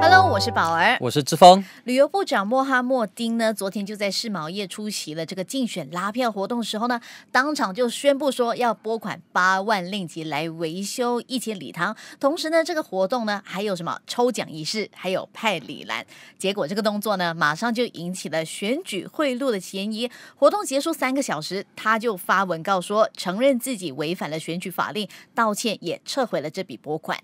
Hello，我是宝儿，我是志峰。旅游部长莫哈莫丁呢，昨天就在世贸业出席了这个竞选拉票活动的时候呢，当场就宣布说要拨款八万令吉来维修一厅礼堂。同时呢，这个活动呢，还有什么抽奖仪式，还有派礼篮。结果这个动作呢，马上就引起了选举贿赂的嫌疑。活动结束三个小时，他就发文告说承认自己违反了选举法令，道歉也撤回了这笔拨款。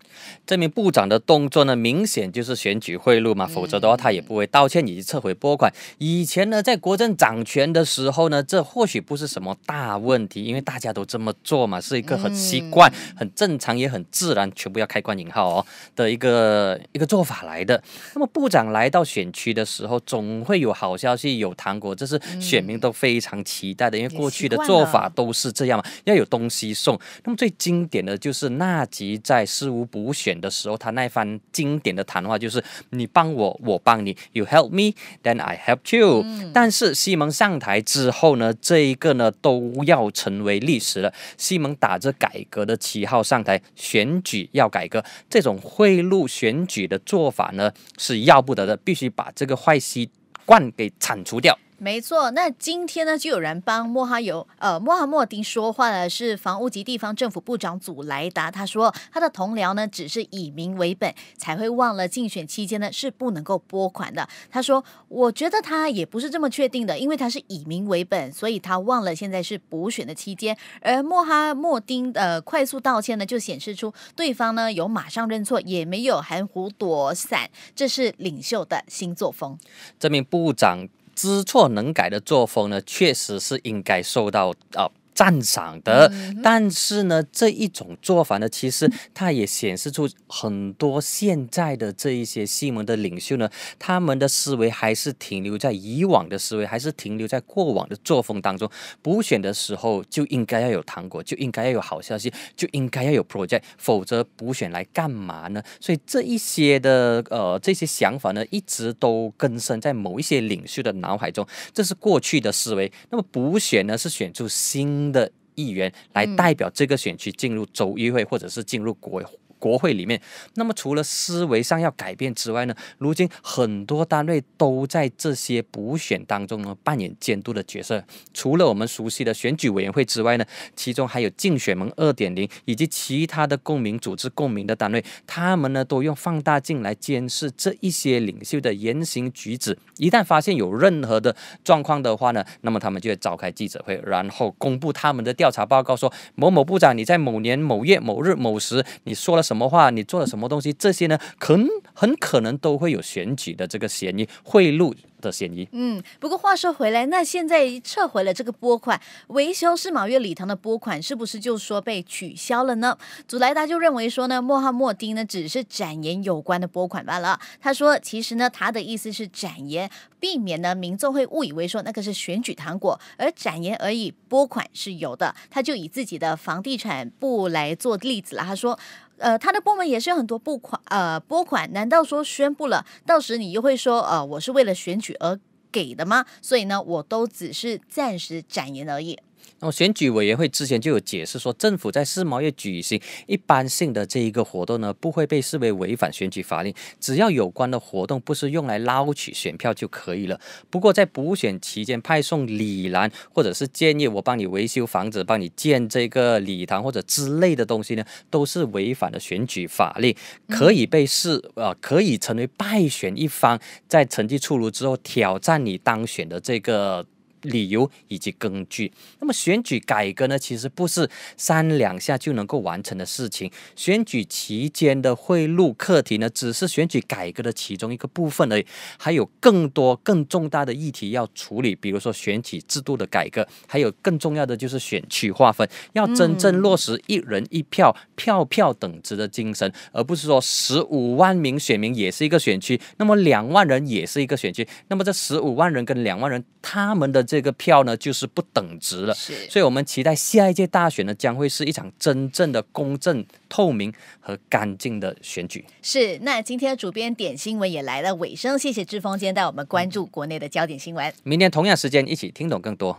这名部长的动作呢，明显就是。选举贿赂嘛，否则的话他也不会道歉以及撤回拨款。以前呢，在国政掌权的时候呢，这或许不是什么大问题，因为大家都这么做嘛，是一个很习惯、很正常也很自然，全部要开关引号哦的一个一个做法来的。那么部长来到选区的时候，总会有好消息、有糖果，这是选民都非常期待的，因为过去的做法都是这样嘛，要有东西送。那么最经典的就是纳吉在事务补选的时候，他那番经典的谈话就是。是，你帮我，我帮你。You help me, then I help you。但是西蒙上台之后呢，这一个呢都要成为历史了。西蒙打着改革的旗号上台，选举要改革，这种贿赂选举的做法呢是要不得的，必须把这个坏习惯给铲除掉。没错，那今天呢，就有人帮莫哈尤呃，莫哈莫丁说话的是房屋及地方政府部长祖莱达，他说他的同僚呢，只是以民为本，才会忘了竞选期间呢是不能够拨款的。他说，我觉得他也不是这么确定的，因为他是以民为本，所以他忘了现在是补选的期间。而莫哈莫丁的快速道歉呢，就显示出对方呢有马上认错，也没有含糊躲闪，这是领袖的新作风。这名部长。知错能改的作风呢，确实是应该受到啊。赞赏的，但是呢，这一种做法呢，其实它也显示出很多现在的这一些新闻的领袖呢，他们的思维还是停留在以往的思维，还是停留在过往的作风当中。补选的时候就应该要有糖果，就应该要有好消息，就应该要有 project，否则补选来干嘛呢？所以这一些的呃这些想法呢，一直都根深在某一些领袖的脑海中，这是过去的思维。那么补选呢，是选出新。的议员来代表这个选区进入州议会，或者是进入国。国会里面，那么除了思维上要改变之外呢，如今很多单位都在这些补选当中呢扮演监督的角色。除了我们熟悉的选举委员会之外呢，其中还有竞选盟二点零以及其他的公民组织、公民的单位，他们呢都用放大镜来监视这一些领袖的言行举止。一旦发现有任何的状况的话呢，那么他们就会召开记者会，然后公布他们的调查报告，说某某部长你在某年某月某日某时你说了什。什么话？你做了什么东西？这些呢，很很可能都会有选举的这个嫌疑、贿赂的嫌疑。嗯，不过话说回来，那现在撤回了这个拨款，维修是马月礼堂的拨款，是不是就说被取消了呢？祖莱达就认为说呢，莫哈莫丁呢只是展言有关的拨款罢了。他说，其实呢，他的意思是展言，避免呢民众会误以为说那个是选举糖果，而展言而已，拨款是有的。他就以自己的房地产部来做例子了。他说。呃，他的部门也是有很多拨款，呃，拨款难道说宣布了，到时你又会说，呃，我是为了选举而给的吗？所以呢，我都只是暂时展言而已。那么，选举委员会之前就有解释说，政府在世贸业举行一般性的这一个活动呢，不会被视为违反选举法令，只要有关的活动不是用来捞取选票就可以了。不过，在补选期间派送礼篮，或者是建议我帮你维修房子、帮你建这个礼堂或者之类的东西呢，都是违反了选举法令，可以被视啊，可以成为败选一方在成绩出炉之后挑战你当选的这个。理由以及根据，那么选举改革呢？其实不是三两下就能够完成的事情。选举期间的贿赂课题呢，只是选举改革的其中一个部分而已，还有更多更重大的议题要处理。比如说选举制度的改革，还有更重要的就是选区划分，要真正落实一人一票、票票等值的精神，而不是说十五万名选民也是一个选区，那么两万人也是一个选区，那么这十五万人跟两万人他们的。这个票呢，就是不等值了。是，所以，我们期待下一届大选呢，将会是一场真正的公正、透明和干净的选举。是，那今天的主编点新闻也来了尾声，谢谢志峰，今天带我们关注国内的焦点新闻。明天同样时间一起听懂更多，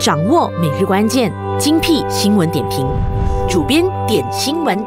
掌握每日关键精辟新闻点评。主编点新闻。